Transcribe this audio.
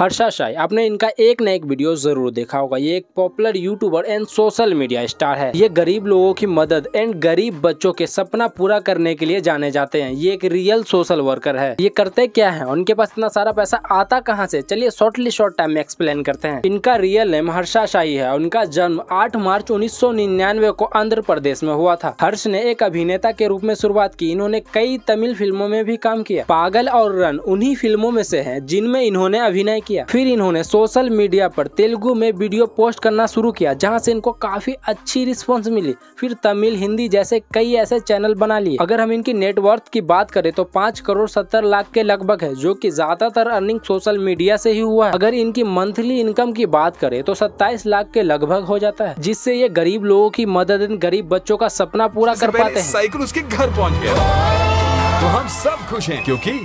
हर्षा शाही आपने इनका एक न एक वीडियो जरूर देखा होगा ये एक popular YouTuber and social media star है ये गरीब लोगों की मदद एंड गरीब बच्चों के सपना पूरा करने के लिए जाने जाते हैं ये एक रियल सोशल वर्कर है ये करते क्या है उनके पास इतना सारा पैसा आता कहाँ से चलिए शॉर्टली शॉर्ट टाइम में एक्सप्लेन करते हैं इनका रियल नेम हर्षा शाही है उनका जन्म आठ मार्च उन्नीस को आंध्र प्रदेश में हुआ था हर्ष ने एक अभिनेता के रूप में शुरुआत की इन्होंने कई तमिल फिल्मों में भी काम किया पागल और रन उन्ही फिल्मों में से है जिनमें इन्होंने अभिनय किया किया फिर इन्होंने सोशल मीडिया पर तेलुगु में वीडियो पोस्ट करना शुरू किया जहाँ से इनको काफी अच्छी रिस्पॉन्स मिली फिर तमिल हिंदी जैसे कई ऐसे चैनल बना लिए अगर हम इनकी नेटवर्थ की बात करें तो पाँच करोड़ सत्तर लाख के लगभग है जो की ज्यादातर अर्निंग सोशल मीडिया से ही हुआ है अगर इनकी मंथली इनकम की बात करें तो सत्ताईस लाख के लगभग हो जाता है जिससे ये गरीब लोगों की मदद इन गरीब बच्चों का सपना पूरा कर पाते हैं साइकिल उसके घर पहुँच गया तो हम सब खुश हैं क्योंकि